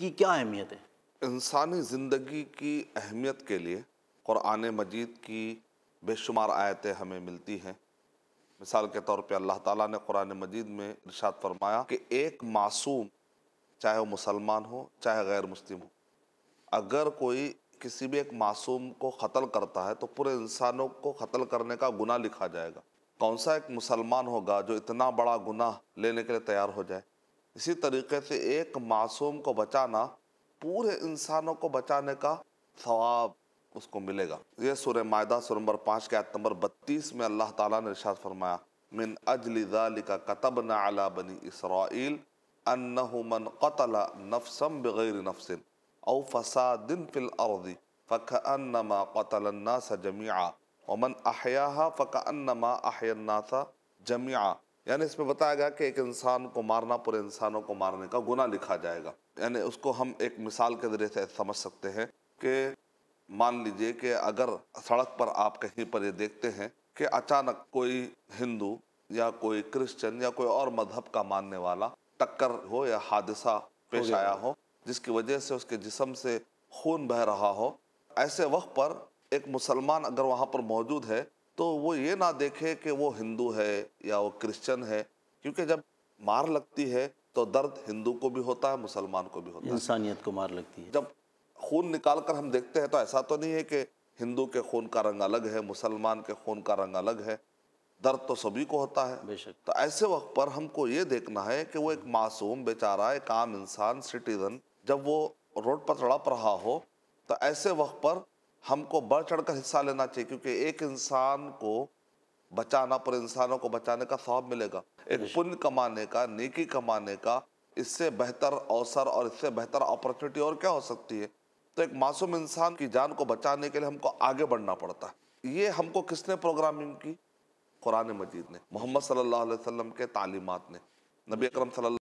की क्या अहमियत है इंसानी ज़िंदगी की अहमियत के लिए क़ुरान मजीद की बेशुमार आयतें हमें मिलती हैं मिसाल के तौर पे अल्लाह ताला ने कुरान मजीद में इरशाद फरमाया कि एक मासूम चाहे वो मुसलमान हो चाहे गैर मुस्लिम हो अगर कोई किसी भी एक मासूम को कत्ल करता है तो पूरे इंसानों को कत्ल करने का गुनाह लिखा जाएगा कौन सा एक मुसलमान होगा जो इतना बड़ा गुनाह लेने के लिए तैयार हो जाए इसी तरीके से एक मासूम को बचाना पूरे इंसानों को बचाने का सवाब उसको मिलेगा यह सूर्य मायदा सुर नंबर पाँच के आयत नंबर बत्तीस में अल्लाह ताला ने इरशाद फरमाया मिन अजल का कतबन अला बनी इसराइल अन्नहुमन कतला नफसम बग़ैर नफसिन औ फसा दिन फिल अर्दी फ़क अनमा कतलन्नास जमिया ओमन अहया फ़क अनमा अहयन्नासा जमिया यानी इसमें बताया गया कि एक इंसान को मारना पूरे इंसानों को मारने का गुना लिखा जाएगा यानी उसको हम एक मिसाल के जरिए से समझ सकते हैं कि मान लीजिए कि अगर सड़क पर आप कहीं पर ये देखते हैं कि अचानक कोई हिंदू या कोई क्रिश्चियन या कोई और मजहब का मानने वाला टक्कर हो या हादसा पेश आया हो जिसकी वजह से उसके जिसम से खून बह रहा हो ऐसे वक्त पर एक मुसलमान अगर वहाँ पर मौजूद है तो वो ये ना देखे कि वो हिंदू है या वो क्रिश्चियन है क्योंकि जब मार लगती है तो दर्द हिंदू को भी होता है मुसलमान को भी होता है इंसानियत को मार लगती है जब खून निकाल कर हम देखते हैं तो ऐसा तो नहीं है कि हिंदू के खून का रंग अलग है मुसलमान के खून का रंग अलग है दर्द तो सभी को होता है बेशक तो ऐसे वक्त पर हमको ये देखना है कि वो एक मासूम बेचारा एक आम इंसान सिटीजन जब वो रोड पर तड़प रहा हो तो ऐसे वक्त पर हमको बढ़ चढ़ कर हिस्सा लेना चाहिए क्योंकि एक इंसान को बचाना पर इंसानों को बचाने का सवाब मिलेगा एक पुण्य कमाने का नेकी कमाने का इससे बेहतर अवसर और इससे बेहतर अपॉर्चुनिटी और क्या हो सकती है तो एक मासूम इंसान की जान को बचाने के लिए हमको आगे बढ़ना पड़ता है ये हमको किसने प्रोग्रामिंग की कुरान मजीद ने मोहम्मद सल्लल्लाहु अलैहि वसल्लम के तालीमत ने नबी अकरम सल्लल्लाहु